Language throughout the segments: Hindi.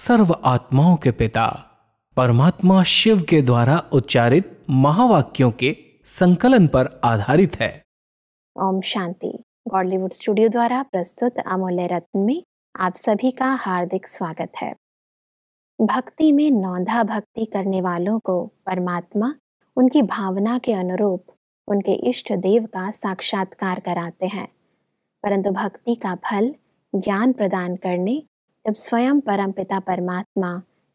सर्व आत्माओं के पिता परमात्मा शिव के द्वारा उच्चारित महावाक्यों के संकलन पर आधारित है ओम शांति गॉडलीवुड स्टूडियो द्वारा प्रस्तुत अमूल्य रत्न में आप सभी का हार्दिक स्वागत है भक्ति में नौंधा भक्ति करने वालों को परमात्मा उनकी भावना के अनुरूप उनके इष्ट देव का साक्षात्कार कराते हैं परंतु भक्ति का फल ज्ञान प्रदान करने जब स्वयं परमपिता परमात्मा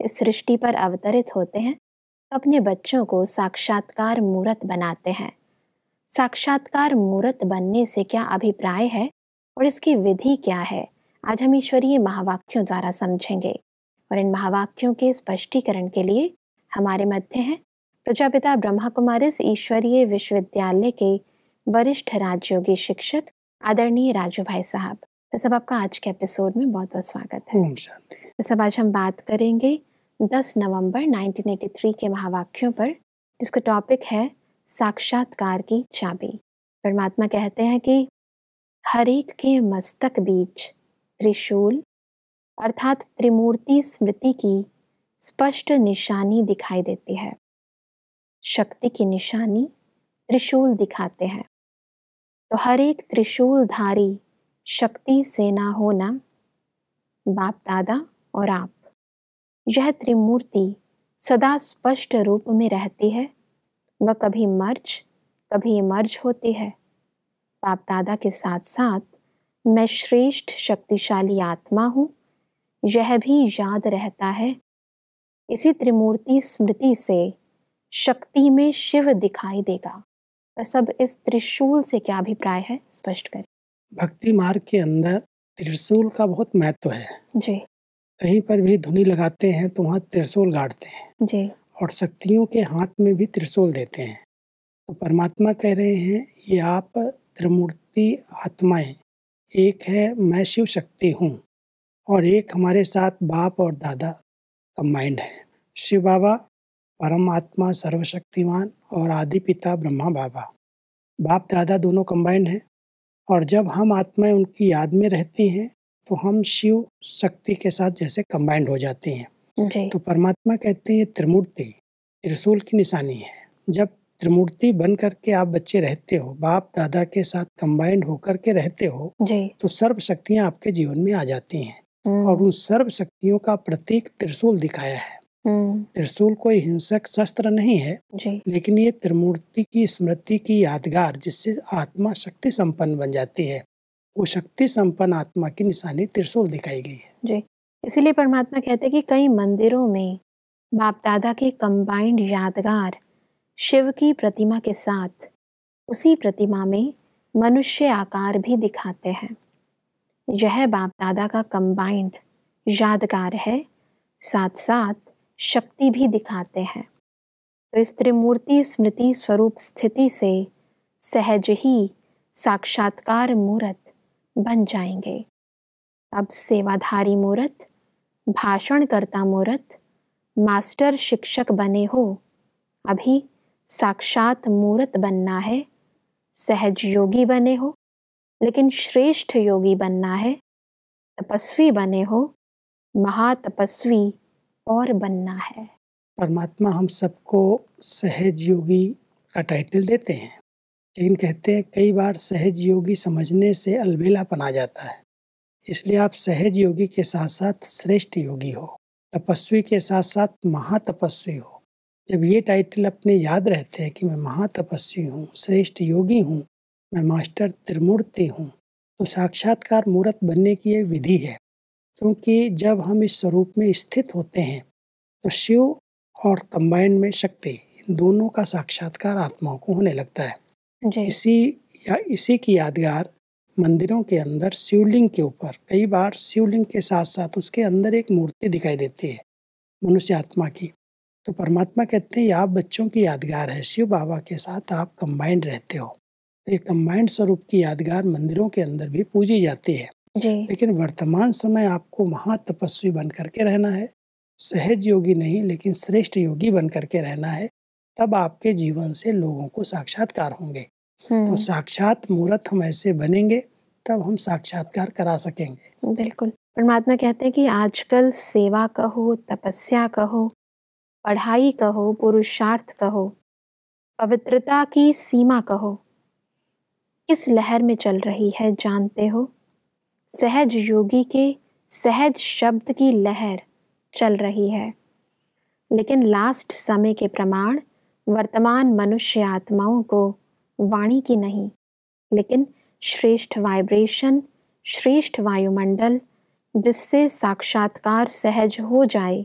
इस सृष्टि पर अवतरित होते हैं तो अपने बच्चों को साक्षात्कार मूर्त बनाते हैं साक्षात्कार मूर्त बनने से क्या अभिप्राय है और इसकी विधि क्या है आज हम ईश्वरीय महावाक्यों द्वारा समझेंगे और इन महावाक्यों के स्पष्टीकरण के लिए हमारे मध्य हैं प्रजापिता ब्रह्मा कुमारिस ईश्वरीय विश्वविद्यालय के वरिष्ठ राजयोगी शिक्षक आदरणीय राजू भाई साहब तो सब आपका आज के एपिसोड में बहुत बहुत स्वागत है तो सब आज हम बात करेंगे 10 नवंबर 1983 के महावाक्यों पर जिसका टॉपिक है साक्षात्कार की चाबी परमात्मा कहते हैं कि एक के मस्तक बीच त्रिशूल अर्थात त्रिमूर्ति स्मृति की स्पष्ट निशानी दिखाई देती है शक्ति की निशानी त्रिशूल दिखाते हैं तो हर एक त्रिशूलधारी शक्ति से ना होना बाप दादा और आप यह त्रिमूर्ति सदा स्पष्ट रूप में रहती है वह कभी मर्ज कभी इमर्ज होती है बाप दादा के साथ साथ मैं श्रेष्ठ शक्तिशाली आत्मा हूँ यह भी याद रहता है इसी त्रिमूर्ति स्मृति से शक्ति में शिव दिखाई देगा सब इस त्रिशूल से क्या अभिप्राय है स्पष्ट करें भक्ति मार्ग के अंदर त्रिशूल का बहुत महत्व है जी कहीं पर भी धुनी लगाते हैं तो वहाँ त्रिशूल गाड़ते हैं जी और शक्तियों के हाथ में भी त्रिशूल देते हैं तो परमात्मा कह रहे हैं ये आप त्रिमूर्ति आत्माएं एक है मैं शिव शक्ति हूँ और एक हमारे साथ बाप और दादा कम्बाइंड है शिव बाबा परमात्मा सर्वशक्तिमान और आदि पिता ब्रह्मा बाबा बाप दादा दोनों कम्बाइंड हैं और जब हम आत्माएं उनकी याद में रहती हैं तो हम शिव शक्ति के साथ जैसे कंबाइंड हो जाते हैं जी। तो परमात्मा कहते हैं त्रिमूर्ति त्रिशूल की निशानी है जब त्रिमूर्ति बन करके आप बच्चे रहते हो बाप दादा के साथ कंबाइंड होकर के रहते हो जी। तो सर्व शक्तियां आपके जीवन में आ जाती हैं हम्म। और उन सर्व शक्तियों का प्रतीक त्रिशूल दिखाया है हम्म। त्रिशूल कोई हिंसक शस्त्र नहीं है जी लेकिन ये त्रिमूर्ति की स्मृति की यादगार जिससे आत्मा शक्ति संपन्न बन जाती है वो शक्ति संपन्न आत्मा की निशानी त्रिशूल दिखाई गई है जी इसीलिए परमात्मा कहते हैं कि कई मंदिरों में बाप दादा के कंबाइंड यादगार शिव की प्रतिमा के साथ उसी प्रतिमा में मनुष्य आकार भी दिखाते हैं यह बाप दादा का कंबाइंड यादगार है साथ साथ शक्ति भी दिखाते हैं तो इस त्रिमूर्ति स्मृति स्वरूप स्थिति से सहज ही साक्षात्कार मूर्त बन जाएंगे अब सेवाधारी मूर्त भाषणकर्ता मूर्त मास्टर शिक्षक बने हो अभी साक्षात मूर्त बनना है सहज योगी बने हो लेकिन श्रेष्ठ योगी बनना है तपस्वी बने हो महातपस्वी और बनना है परमात्मा हम सबको सहज योगी का टाइटल देते हैं लेकिन कहते हैं कई बार सहज योगी समझने से अलबेलापन आ जाता है इसलिए आप सहज योगी के साथ साथ श्रेष्ठ योगी हो तपस्वी के साथ साथ महातपस्वी हो जब ये टाइटल अपने याद रहते हैं कि मैं महातपस्वी हूँ श्रेष्ठ योगी हूँ मैं मास्टर त्रिमूर्ति हूँ तो साक्षात्कार मूर्त बनने की ये विधि है क्योंकि जब हम इस स्वरूप में स्थित होते हैं तो शिव और कंबाइंड में शक्ति इन दोनों का साक्षात्कार आत्माओं को होने लगता है इसी या इसी की यादगार मंदिरों के अंदर शिवलिंग के ऊपर कई बार शिवलिंग के साथ साथ उसके अंदर एक मूर्ति दिखाई देती है मनुष्य आत्मा की तो परमात्मा कहते हैं आप बच्चों की यादगार है शिव बाबा के साथ आप कंबाइंड रहते हो तो ये कंबाइंड स्वरूप की यादगार मंदिरों के अंदर भी पूजी जाती है लेकिन वर्तमान समय आपको महातपस्वी बन करके रहना है सहज योगी नहीं लेकिन श्रेष्ठ योगी बन करके रहना है तब आपके जीवन से लोगों को साक्षात्कार होंगे तो हम्म। साक्षात मूर्त हम ऐसे बनेंगे तब हम साक्षात्कार करा सकेंगे बिल्कुल परमात्मा कहते हैं कि आजकल सेवा कहो तपस्या कहो पढ़ाई कहो पुरुषार्थ कहो पवित्रता की सीमा कहो किस लहर में चल रही है जानते हो सहज योगी के सहज शब्द की लहर चल रही है लेकिन लास्ट समय के प्रमाण वर्तमान मनुष्य आत्माओं को वाणी की नहीं लेकिन श्रेष्ठ वाइब्रेशन श्रेष्ठ वायुमंडल जिससे साक्षात्कार सहज हो जाए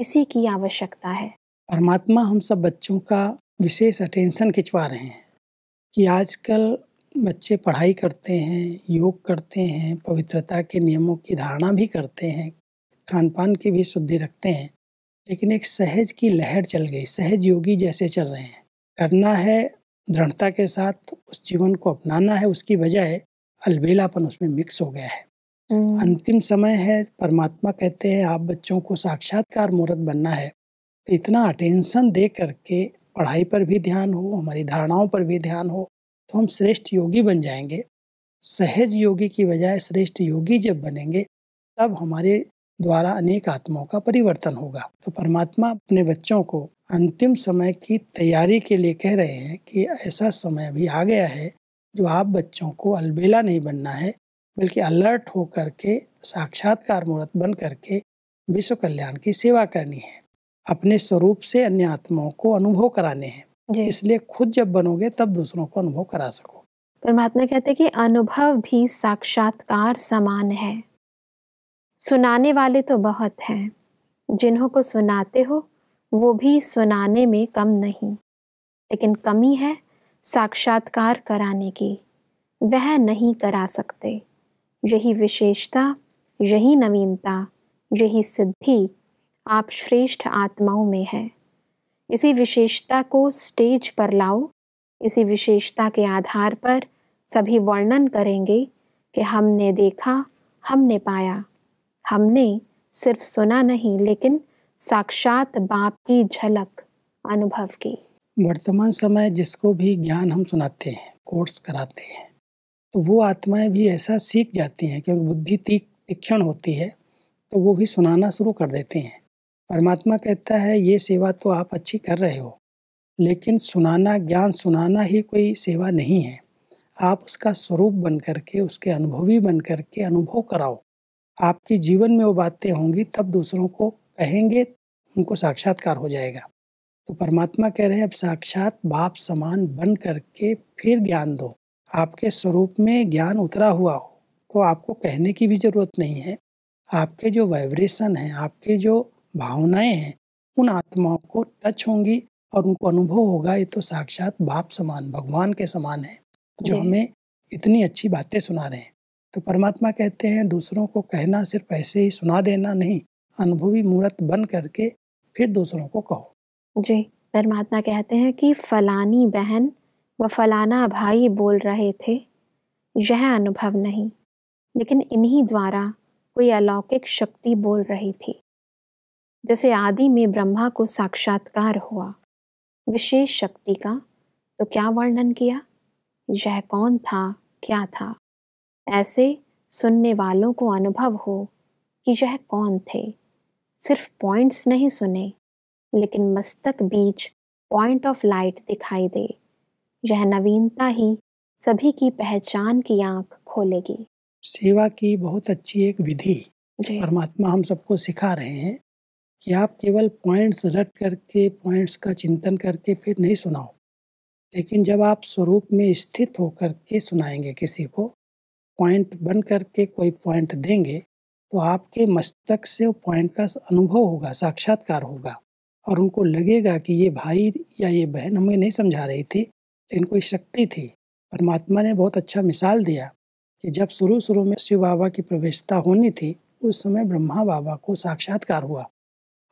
इसी की आवश्यकता है परमात्मा हम सब बच्चों का विशेष अटेंशन खिंचवा रहे हैं कि आजकल बच्चे पढ़ाई करते हैं, योग करते हैं, पवित्रता के नियमों की धारणा भी करते हैं, खान-पान की भी शुद्धि रखते हैं, लेकिन एक सहज की लहर चल गई, सहज योगी जैसे चल रहे हैं। करना है दृढ़ता के साथ, उस जीवन को अपनाना है, उसकी बजाय अलबेलापन उसमें मिक्स हो गया है। हम्म। अंतिम समय है, परमात्मा कहते हैं आप बच्चों को साक्षात्कार मूर्त बनना है, तो इतना अटेंशन दे करके पढ़ाई पर भी ध्यान हो, हमारी धारणाओं पर भी ध्यान हो, तो हम श्रेष्ठ योगी बन जाएंगे सहज योगी की बजाय श्रेष्ठ योगी जब बनेंगे तब हमारे द्वारा अनेक आत्माओं का परिवर्तन होगा तो परमात्मा अपने बच्चों को अंतिम समय की तैयारी के लिए कह रहे हैं कि ऐसा समय अभी आ गया है जो आप बच्चों को अलबेला नहीं बनना है बल्कि अलर्ट हो करके साक्षात्कार मुहूर्त बन करके विश्व कल्याण की सेवा करनी है अपने स्वरूप से अन्य आत्माओं को अनुभव कराने हैं इसलिए खुद जब बनोगे तब दूसरों को अनुभव करा सको परमात्मा कहते हैं कि अनुभव भी साक्षात्कार समान है सुनाने वाले तो बहुत हैं जिन्हों को सुनाते हो वो भी सुनाने में कम नहीं लेकिन कमी है साक्षात्कार कराने की वह नहीं करा सकते यही विशेषता यही नवीनता यही सिद्धि आप श्रेष्ठ आत्माओं में है इसी विशेषता को स्टेज पर लाओ इसी विशेषता के आधार पर सभी वर्णन करेंगे कि हमने देखा हमने पाया हमने सिर्फ सुना नहीं लेकिन साक्षात बाप की झलक अनुभव की वर्तमान समय जिसको भी ज्ञान हम सुनाते हैं कोर्स कराते हैं तो वो आत्माएं भी ऐसा सीख जाती हैं क्योंकि बुद्धि तीक्षण होती है तो वो भी सुनाना शुरू कर देते हैं परमात्मा कहता है ये सेवा तो आप अच्छी कर रहे हो लेकिन सुनाना ज्ञान सुनाना ही कोई सेवा नहीं है आप उसका स्वरूप बन करके उसके अनुभवी बन करके अनुभव कराओ आपके जीवन में वो बातें होंगी तब दूसरों को कहेंगे उनको साक्षात्कार हो जाएगा तो परमात्मा कह रहे हैं अब साक्षात बाप समान बन करके फिर ज्ञान दो आपके स्वरूप में ज्ञान उतरा हुआ हो तो आपको कहने की भी ज़रूरत नहीं है आपके जो वाइब्रेशन है आपके जो भावनाएं हैं उन आत्माओं को टच होंगी और उनको अनुभव होगा ये तो साक्षात बाप समान भगवान के समान है जो हमें इतनी अच्छी बातें सुना रहे हैं तो परमात्मा कहते हैं दूसरों को कहना सिर्फ ऐसे ही सुना देना नहीं अनुभवी मूर्त बन करके फिर दूसरों को कहो जी परमात्मा कहते हैं कि फलानी बहन व फलाना भाई बोल रहे थे यह अनुभव नहीं लेकिन इन्हीं द्वारा कोई अलौकिक शक्ति बोल रही थी जैसे आदि में ब्रह्मा को साक्षात्कार हुआ विशेष शक्ति का तो क्या वर्णन किया यह कौन था क्या था ऐसे सुनने वालों को अनुभव हो कि यह कौन थे सिर्फ पॉइंट्स नहीं सुने लेकिन मस्तक बीच पॉइंट ऑफ लाइट दिखाई दे यह नवीनता ही सभी की पहचान की आंख खोलेगी सेवा की बहुत अच्छी एक विधि परमात्मा हम सबको सिखा रहे हैं कि आप केवल पॉइंट्स रट करके पॉइंट्स का चिंतन करके फिर नहीं सुनाओ लेकिन जब आप स्वरूप में स्थित होकर के सुनाएंगे किसी को पॉइंट बन करके कोई पॉइंट देंगे तो आपके मस्तक से वो पॉइंट का अनुभव होगा साक्षात्कार होगा और उनको लगेगा कि ये भाई या ये बहन हमें नहीं समझा रही थी लेकिन कोई शक्ति थी परमात्मा ने बहुत अच्छा मिसाल दिया कि जब शुरू शुरू में शिव बाबा की प्रवेशता होनी थी उस समय ब्रह्मा बाबा को साक्षात्कार हुआ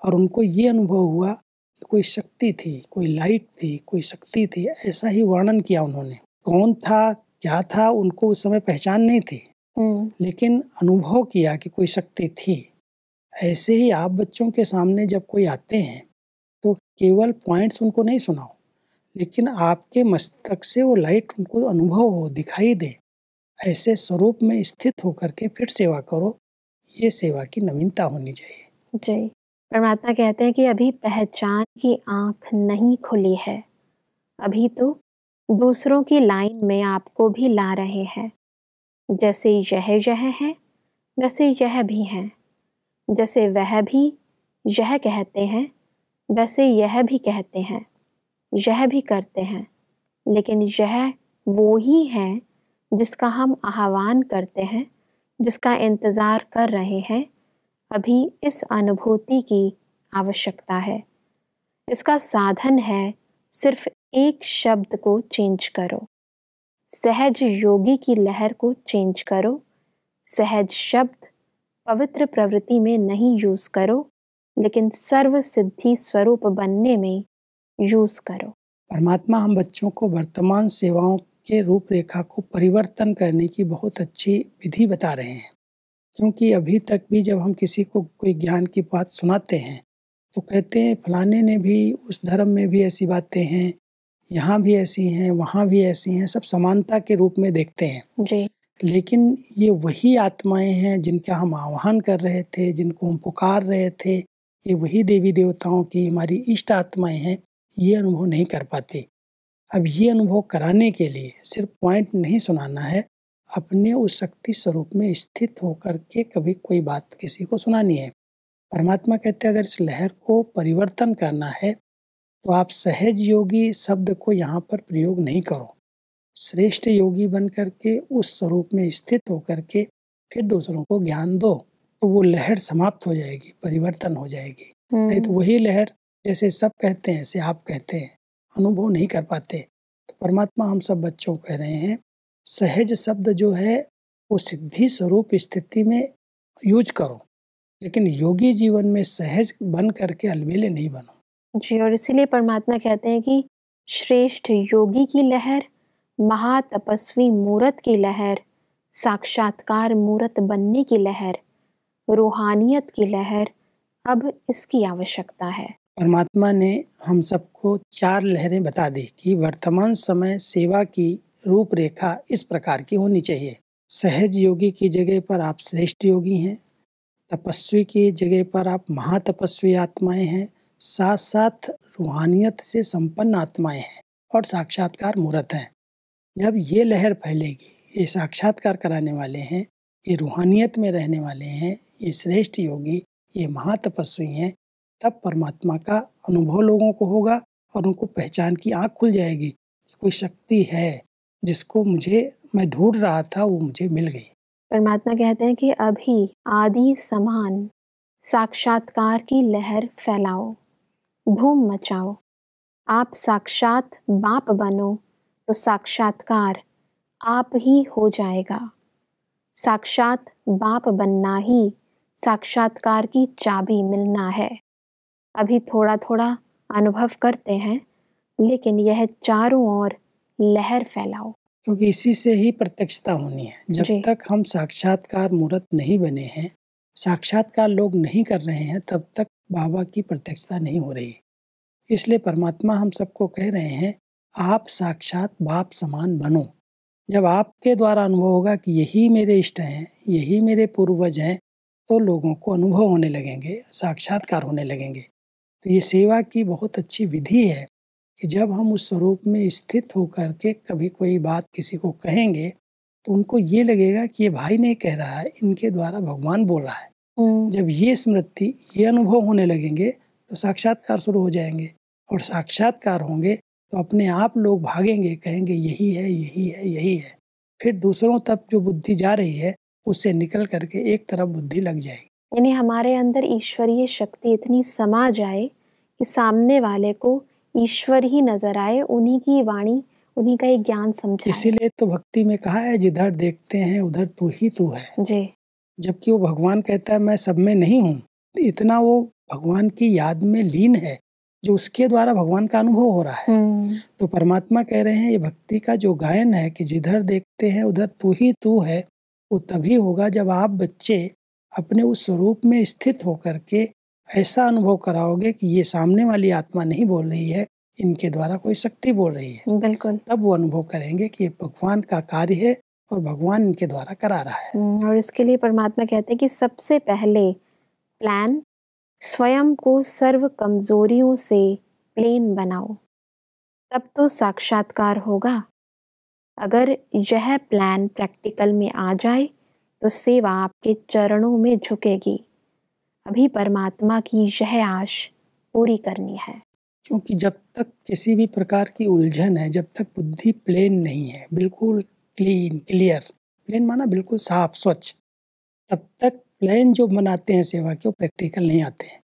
और उनको ये अनुभव हुआ कि कोई शक्ति थी कोई लाइट थी कोई शक्ति थी ऐसा ही वर्णन किया उन्होंने कौन था क्या था उनको उस समय पहचान नहीं थी हम्म। लेकिन अनुभव किया कि कोई शक्ति थी ऐसे ही आप बच्चों के सामने जब कोई आते हैं तो केवल पॉइंट्स उनको नहीं सुनाओ लेकिन आपके मस्तक से वो लाइट उनको अनुभव हो दिखाई दे ऐसे स्वरूप में स्थित होकर के फिर सेवा करो ये सेवा की नवीनता होनी चाहिए जी परमात्मा कहते हैं कि अभी पहचान की आंख नहीं खुली है अभी तो दूसरों की लाइन में आपको भी ला रहे हैं जैसे यह यह है वैसे यह भी हैं जैसे वह भी यह कहते हैं वैसे यह भी कहते हैं यह भी करते हैं लेकिन यह वो ही है जिसका हम आह्वान करते हैं जिसका इंतज़ार कर रहे हैं अभी इस अनुभूति की आवश्यकता है इसका साधन है सिर्फ एक शब्द को चेंज करो सहज योगी की लहर को चेंज करो सहज शब्द पवित्र प्रवृत्ति में नहीं यूज़ करो लेकिन सर्व सिद्धि स्वरूप बनने में यूज़ करो परमात्मा हम बच्चों को वर्तमान सेवाओं के रूपरेखा को परिवर्तन करने की बहुत अच्छी विधि बता रहे हैं क्योंकि अभी तक भी जब हम किसी को कोई ज्ञान की बात सुनाते हैं तो कहते हैं फलाने ने भी उस धर्म में भी ऐसी बातें हैं यहाँ भी ऐसी हैं वहाँ भी ऐसी हैं सब समानता के रूप में देखते हैं जी लेकिन ये वही आत्माएं हैं जिनका हम आह्वान कर रहे थे जिनको हम पुकार रहे थे ये वही देवी देवताओं की हमारी इष्ट आत्माएं हैं ये अनुभव नहीं कर पाते अब ये अनुभव कराने के लिए सिर्फ पॉइंट नहीं सुनाना है अपने उस शक्ति स्वरूप में स्थित होकर के कभी कोई बात किसी को सुनानी है परमात्मा कहते हैं अगर इस लहर को परिवर्तन करना है तो आप सहज योगी शब्द को यहाँ पर प्रयोग नहीं करो श्रेष्ठ योगी बन करके उस स्वरूप में स्थित होकर के फिर दूसरों को ज्ञान दो तो वो लहर समाप्त हो जाएगी परिवर्तन हो जाएगी नहीं तो हम्म। वही लहर जैसे सब कहते हैं ऐसे आप कहते हैं अनुभव नहीं कर पाते तो परमात्मा हम सब बच्चों कह रहे हैं सहज शब्द जो है वो सिद्धि स्वरूप स्थिति में यूज करो लेकिन योगी जीवन में सहज बन करके अलबेले नहीं बनो जी और इसीलिए परमात्मा कहते हैं कि श्रेष्ठ योगी की लहर महातपस्वी मूरत की लहर साक्षात्कार मूरत बनने की लहर रूहानियत की लहर अब इसकी आवश्यकता है परमात्मा ने हम सबको चार लहरें बता दी कि वर्तमान समय सेवा की रूपरेखा इस प्रकार की होनी चाहिए सहज योगी की जगह पर आप श्रेष्ठ योगी हैं तपस्वी की जगह पर आप महातपस्वी आत्माएं हैं साथ साथ रूहानियत से संपन्न आत्माएं हैं और साक्षात्कार मूर्त हैं जब ये लहर फैलेगी ये साक्षात्कार कराने वाले हैं ये रूहानियत में रहने वाले हैं ये श्रेष्ठ योगी ये महातपस्वी हैं तब परमात्मा का अनुभव लोगों को होगा और उनको पहचान की आंख खुल जाएगी कि कोई शक्ति है जिसको मुझे मैं ढूंढ रहा था वो मुझे मिल गई परमात्मा कहते हैं कि अभी आदि समान साक्षात्कार की लहर फैलाओ धूम मचाओ आप साक्षात बाप बनो तो साक्षात्कार आप ही हो जाएगा साक्षात बाप बनना ही साक्षात्कार की चाबी मिलना है अभी थोड़ा थोड़ा अनुभव करते हैं लेकिन यह चारों ओर लहर फैलाओ क्योंकि इसी से ही प्रत्यक्षता होनी है जब तक हम साक्षात्कार मूर्त नहीं बने हैं साक्षात्कार लोग नहीं कर रहे हैं तब तक बाबा की प्रत्यक्षता नहीं हो रही इसलिए परमात्मा हम सबको कह रहे हैं आप साक्षात बाप समान बनो जब आपके द्वारा अनुभव होगा कि यही मेरे इष्ट हैं यही मेरे पूर्वज हैं तो लोगों को अनुभव होने लगेंगे साक्षात्कार होने लगेंगे तो ये सेवा की बहुत अच्छी विधि है कि जब हम उस स्वरूप में स्थित होकर के कभी कोई बात किसी को कहेंगे तो उनको ये लगेगा कि ये भाई नहीं कह रहा है इनके द्वारा भगवान बोल रहा है हम्म। जब ये स्मृति ये अनुभव होने लगेंगे तो साक्षात्कार शुरू हो जाएंगे और साक्षात्कार होंगे तो अपने आप लोग भागेंगे कहेंगे यही है यही है यही है फिर दूसरों तक जो बुद्धि जा रही है उससे निकल करके एक तरफ बुद्धि लग जाएगी यानी हमारे अंदर ईश्वरीय शक्ति इतनी समा जाए कि सामने वाले को ईश्वर ही नजर आए उन्हीं की वाणी उन्हीं का ही ज्ञान समझ इसीलिए तो भक्ति में कहा है जिधर देखते हैं उधर तू ही तू है जी जबकि वो भगवान कहता है मैं सब में नहीं हूँ तो इतना वो भगवान की याद में लीन है जो उसके द्वारा भगवान का अनुभव हो रहा है हम्म। तो परमात्मा कह रहे हैं ये भक्ति का जो गायन है कि जिधर देखते हैं उधर तू ही तू है वो तभी होगा जब आप बच्चे अपने उस स्वरूप में स्थित होकर के ऐसा अनुभव कराओगे कि ये सामने वाली आत्मा नहीं बोल रही है इनके द्वारा कोई शक्ति बोल रही है बिल्कुल तब वो अनुभव करेंगे कि ये भगवान का कार्य है और भगवान इनके द्वारा करा रहा है हम्म, और इसके लिए परमात्मा कहते हैं कि सबसे पहले प्लान स्वयं को सर्व कमजोरियों से प्लेन बनाओ तब तो साक्षात्कार होगा अगर यह प्लान प्रैक्टिकल में आ जाए तो सेवा आपके चरणों में झुकेगी अभी परमात्मा की यह आश पूरी करनी है क्योंकि जब तक किसी भी प्रकार की उलझन है जब तक बुद्धि प्लेन नहीं है बिल्कुल क्लीन क्लियर प्लेन माना बिल्कुल साफ स्वच्छ तब तक प्लान जो बनाते हैं सेवा के वो प्रैक्टिकल नहीं आते हैं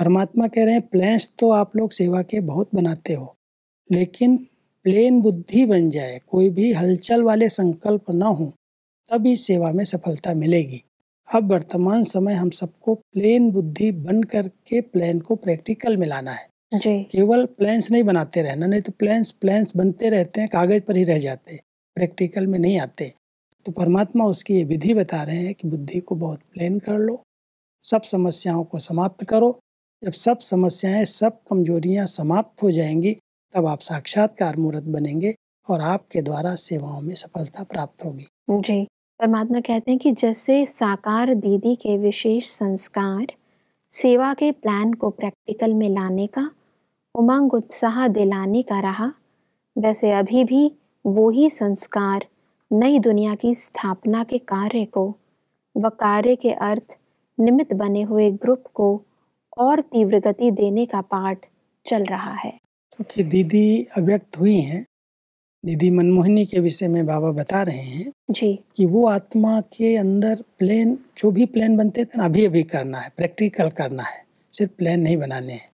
परमात्मा कह रहे हैं प्लान्स तो आप लोग सेवा के बहुत बनाते हो लेकिन प्लेन बुद्धि बन जाए कोई भी हलचल वाले संकल्प ना हो तभी सेवा में सफलता मिलेगी अब वर्तमान समय हम सबको प्लेन बुद्धि बन करके प्लान को प्रैक्टिकल में लाना है केवल प्लान्स नहीं बनाते रहना नहीं तो प्लान्स प्लान्स बनते रहते हैं कागज पर ही रह जाते प्रैक्टिकल में नहीं आते तो परमात्मा उसकी ये विधि बता रहे हैं कि बुद्धि को बहुत प्लेन कर लो सब समस्याओं को समाप्त करो जब सब समस्याएं सब कमजोरियां समाप्त हो जाएंगी तब आप साक्षात्कार मूर्त बनेंगे और आपके द्वारा सेवाओं में सफलता प्राप्त होगी जी परमात्मा कहते हैं कि जैसे साकार दीदी के विशेष संस्कार सेवा के प्लान को प्रैक्टिकल में लाने का उमंग उत्साह दिलाने का रहा वैसे अभी भी वो ही संस्कार नई दुनिया की स्थापना के कार्य को व कार्य के अर्थ निमित्त बने हुए ग्रुप को और तीव्र गति देने का पाठ चल रहा है क्योंकि तो दीदी अव्यक्त हुई हैं निधि मनमोहिनी के विषय में बाबा बता रहे हैं जी कि वो आत्मा के अंदर प्लान जो भी प्लान बनते थे ना अभी अभी करना है प्रैक्टिकल करना है सिर्फ प्लान नहीं बनाने हैं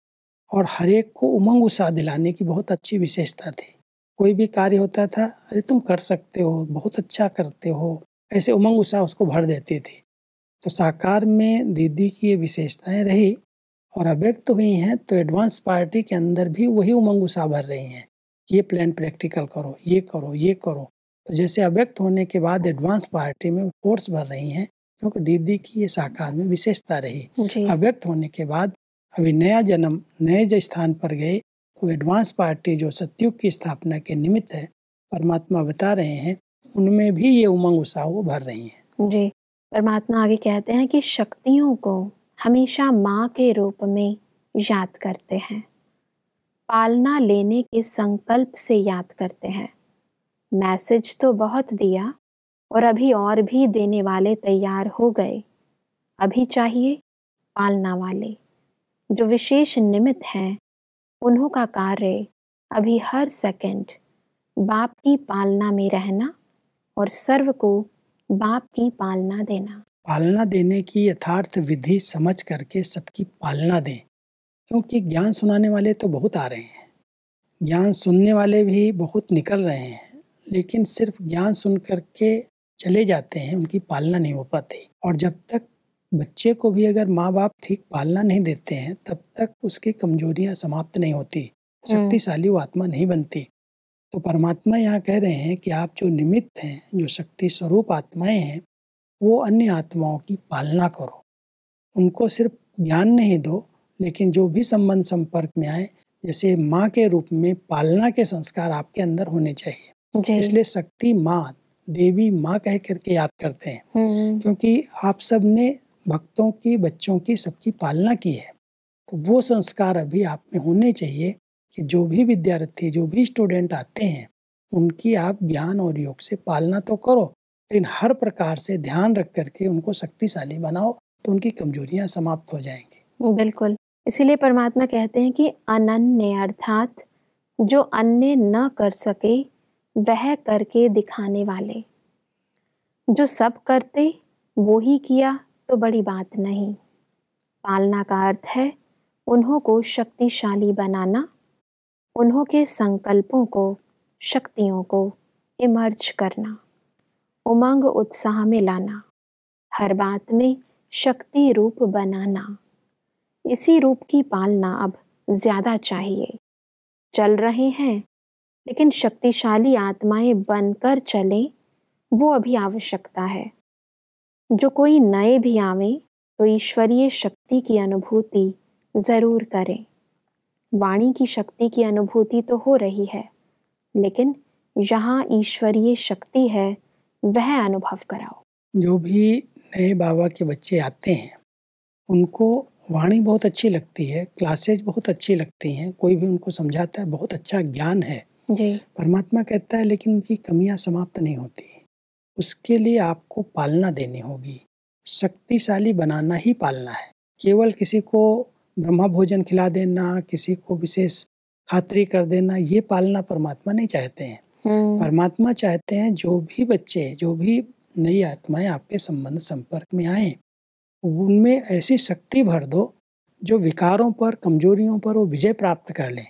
और हरेक को उमंग उत्साह दिलाने की बहुत अच्छी विशेषता थी कोई भी कार्य होता था अरे तुम कर सकते हो बहुत अच्छा करते हो ऐसे उमंग उत्साह उसको भर देती थी तो साकार में दीदी की ये विशेषताएं रही और अव्यक्त हुई हैं तो एडवांस पार्टी के अंदर भी वही उमंग उत्साह भर रही हैं ये प्लान प्रैक्टिकल करो ये करो ये करो तो जैसे अव्यक्त होने के बाद एडवांस पार्टी में कोर्स भर रही हैं क्योंकि दीदी की ये साकार में विशेषता रही अव्यक्त होने के बाद अभी नया जन्म नए जो स्थान पर गए तो एडवांस पार्टी जो सत्युग की स्थापना के निमित्त है परमात्मा बता रहे हैं उनमें भी ये उमंग उत्साह भर रही हैं जी परमात्मा आगे कहते हैं कि शक्तियों को हमेशा माँ के रूप में याद करते हैं पालना लेने के संकल्प से याद करते हैं मैसेज तो बहुत दिया और अभी और भी देने वाले तैयार हो गए अभी चाहिए पालना वाले जो विशेष निमित्त हैं उन्हों का कार्य अभी हर सेकंड बाप की पालना में रहना और सर्व को बाप की पालना देना पालना देने की यथार्थ विधि समझ करके सबकी पालना दें क्योंकि ज्ञान सुनाने वाले तो बहुत आ रहे हैं ज्ञान सुनने वाले भी बहुत निकल रहे हैं लेकिन सिर्फ ज्ञान सुन करके चले जाते हैं उनकी पालना नहीं हो पाती और जब तक बच्चे को भी अगर माँ बाप ठीक पालना नहीं देते हैं तब तक उसकी कमजोरियाँ समाप्त नहीं होती हम्म। शक्तिशाली वो आत्मा नहीं बनती तो परमात्मा यहाँ कह रहे हैं कि आप जो निमित्त हैं जो शक्ति स्वरूप आत्माएं हैं वो अन्य आत्माओं की पालना करो उनको सिर्फ ज्ञान नहीं दो लेकिन जो भी संबंध संपर्क में आए जैसे माँ के रूप में पालना के संस्कार आपके अंदर होने चाहिए इसलिए शक्ति माँ देवी माँ कह करके याद करते हैं हम्म। क्योंकि आप सब ने भक्तों की बच्चों की सबकी पालना की है तो वो संस्कार अभी आप में होने चाहिए कि जो भी विद्यार्थी जो भी स्टूडेंट आते हैं उनकी आप ज्ञान और योग से पालना तो करो लेकिन हर प्रकार से ध्यान रख करके उनको शक्तिशाली बनाओ तो उनकी कमजोरियां समाप्त हो जाएंगी बिल्कुल इसीलिए परमात्मा कहते हैं कि अनन्य अर्थात जो अन्य न कर सके वह करके दिखाने वाले जो सब करते वो ही किया तो बड़ी बात नहीं पालना का अर्थ है उन्हों को शक्तिशाली बनाना उन्हों के संकल्पों को शक्तियों को इमर्ज करना उमंग उत्साह में लाना हर बात में शक्ति रूप बनाना इसी रूप की पालना अब ज्यादा चाहिए चल रहे हैं लेकिन शक्तिशाली आत्माएं बनकर चलें वो अभी आवश्यकता है जो कोई नए भी आवे तो ईश्वरीय शक्ति की अनुभूति ज़रूर करें वाणी की शक्ति की अनुभूति तो हो रही है लेकिन यहाँ ईश्वरीय शक्ति है वह अनुभव कराओ जो भी नए बाबा के बच्चे आते हैं उनको वाणी बहुत अच्छी लगती है क्लासेज बहुत अच्छी लगती हैं कोई भी उनको समझाता है बहुत अच्छा ज्ञान है परमात्मा कहता है लेकिन उनकी कमियां समाप्त नहीं होती उसके लिए आपको पालना देनी होगी शक्तिशाली बनाना ही पालना है केवल किसी को ब्रह्मा भोजन खिला देना किसी को विशेष खातरी कर देना ये पालना परमात्मा नहीं चाहते हैं हम्म। परमात्मा चाहते हैं जो भी बच्चे जो भी नई आत्माएं आपके संबंध संपर्क में आए उनमें ऐसी शक्ति भर दो जो विकारों पर कमजोरियों पर वो विजय प्राप्त कर लें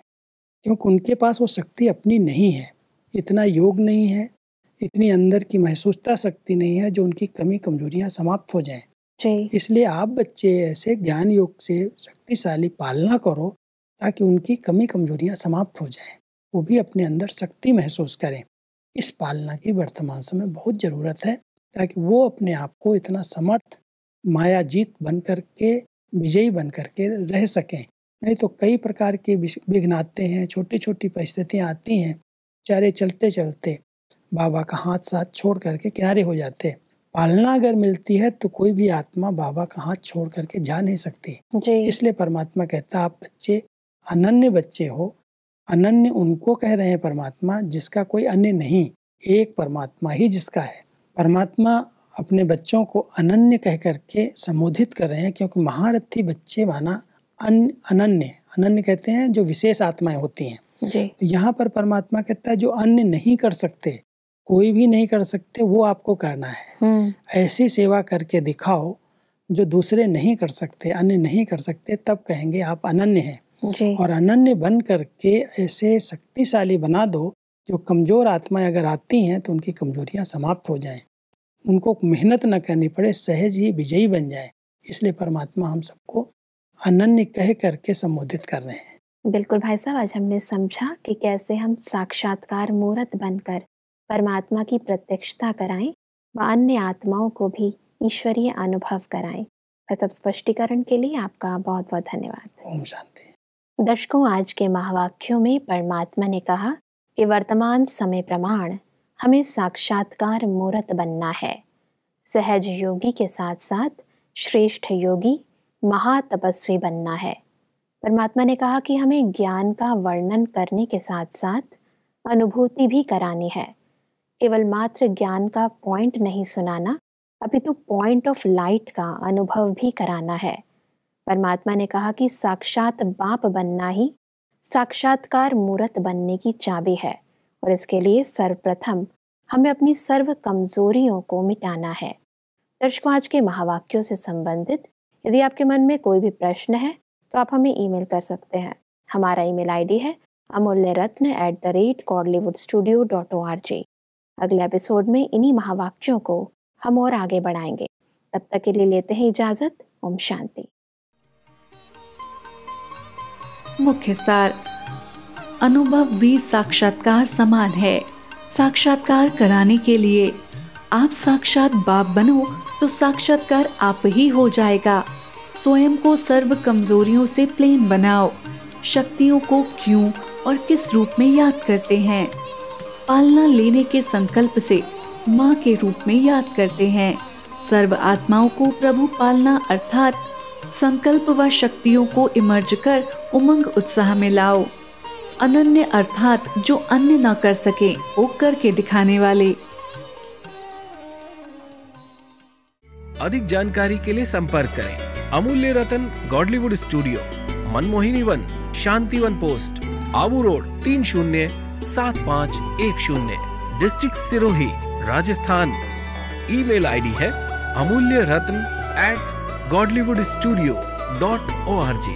क्योंकि उनके पास वो शक्ति अपनी नहीं है इतना योग नहीं है इतनी अंदर की महसूसता शक्ति नहीं है जो उनकी कमी कमजोरियां समाप्त हो जाएं इसलिए आप बच्चे ऐसे ज्ञान योग से शक्तिशाली पालना करो ताकि उनकी कमी कमजोरियां समाप्त हो जाए वो भी अपने अंदर शक्ति महसूस करें इस पालना की वर्तमान समय बहुत ज़रूरत है ताकि वो अपने आप को इतना समर्थ मायाजीत बन कर के विजयी बन कर के रह सकें नहीं तो कई प्रकार के विघ्न आते हैं छोटी छोटी परिस्थितियाँ आती हैं चारे चलते चलते बाबा का हाथ साथ छोड़ करके किनारे हो जाते हैं पालना अगर मिलती है तो कोई भी आत्मा बाबा का हाथ छोड़ करके जा नहीं सकती इसलिए परमात्मा कहता आप बच्चे अनन्य बच्चे हो अनन्य उनको कह रहे हैं परमात्मा जिसका कोई अन्य नहीं एक परमात्मा ही जिसका है परमात्मा अपने बच्चों को अनन्य कह करके संबोधित कर रहे हैं क्योंकि महारथी बच्चे माना अन अनन्य अनन्य कहते हैं जो विशेष आत्माएं होती हैं तो यहाँ पर परमात्मा कहता है जो अन्य नहीं कर सकते कोई भी नहीं कर सकते वो आपको करना है हम्म। ऐसी सेवा करके दिखाओ जो दूसरे नहीं कर सकते अन्य नहीं कर सकते तब कहेंगे आप अनन्य हैं और अनन्य बन करके ऐसे शक्तिशाली बना दो जो कमजोर आत्माएं अगर आती हैं तो उनकी कमजोरियां समाप्त हो जाएं उनको मेहनत न करनी पड़े सहज ही विजयी बन जाए इसलिए परमात्मा हम सबको अनन्य कह करके संबोधित कर रहे हैं बिल्कुल भाई साहब आज हमने समझा कि कैसे हम साक्षात्कार मूर्त बनकर परमात्मा की प्रत्यक्षता कराएं व अन्य आत्माओं को भी ईश्वरीय अनुभव कराएं भाई साहब स्पष्टीकरण के लिए आपका बहुत बहुत धन्यवाद ओम शांति दर्शकों आज के महावाक्यों में परमात्मा ने कहा कि वर्तमान समय प्रमाण हमें साक्षात्कार मूर्त बनना है सहज योगी के साथ साथ श्रेष्ठ योगी महातपस्वी बनना है परमात्मा ने कहा कि हमें ज्ञान का वर्णन करने के साथ साथ अनुभूति भी करानी है केवल मात्र ज्ञान का पॉइंट नहीं सुनाना अपितु पॉइंट ऑफ लाइट का अनुभव भी कराना है परमात्मा ने कहा कि साक्षात बाप बनना ही साक्षात्कार मूर्त बनने की चाबी है और इसके लिए सर्वप्रथम हमें अपनी सर्व कमजोरियों को मिटाना है दर्शकों आज के महावाक्यों से संबंधित यदि आपके मन में कोई भी प्रश्न है तो आप हमें ईमेल कर सकते हैं हमारा ईमेल आईडी है Amulya Ratna at the rate Godlywood studio dot O R G अगले एपिसोड में इन्हीं महावाक्यों को हम और आगे बढ़ाएंगे तब तक के लिए लेते हैं इजाजत ओम शांति मुख्य सार अनुभव भी साक्षात्कार समान है साक्षात्कार कराने के लिए आप साक्षात बाप बनो तो साक्षात्कार आप ही हो जाएगा स्वयं को सर्व कमजोरियों से प्लेन बनाओ शक्तियों को क्यों और किस रूप में याद करते हैं पालना लेने के संकल्प से माँ के रूप में याद करते हैं सर्व आत्माओं को प्रभु पालना अर्थात संकल्प व शक्तियों को इमर्ज कर उमंग उत्साह में लाओ अनन्य अर्थात जो अन्य न कर सके वो करके दिखाने वाले अधिक जानकारी के लिए संपर्क करें Amulya Ratan Godlywood studio Manmohini Van Shanti Van post Abu road तीन शून्य सात पाँच एक शून्य district Sirohi Rajasthan email ID है Amulya Ratna at Godlywood studio dot O R ji